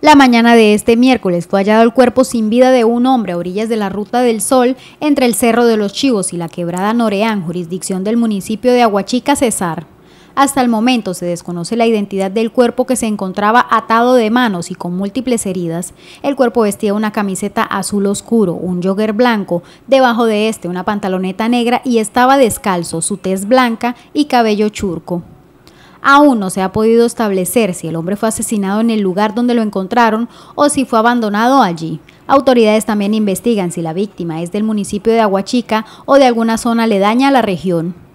La mañana de este miércoles fue hallado el cuerpo sin vida de un hombre a orillas de la Ruta del Sol entre el Cerro de los Chivos y la Quebrada Noreán, jurisdicción del municipio de Aguachica, Cesar. Hasta el momento se desconoce la identidad del cuerpo que se encontraba atado de manos y con múltiples heridas. El cuerpo vestía una camiseta azul oscuro, un jogger blanco, debajo de este una pantaloneta negra y estaba descalzo, su tez blanca y cabello churco. Aún no se ha podido establecer si el hombre fue asesinado en el lugar donde lo encontraron o si fue abandonado allí. Autoridades también investigan si la víctima es del municipio de Aguachica o de alguna zona aledaña a la región.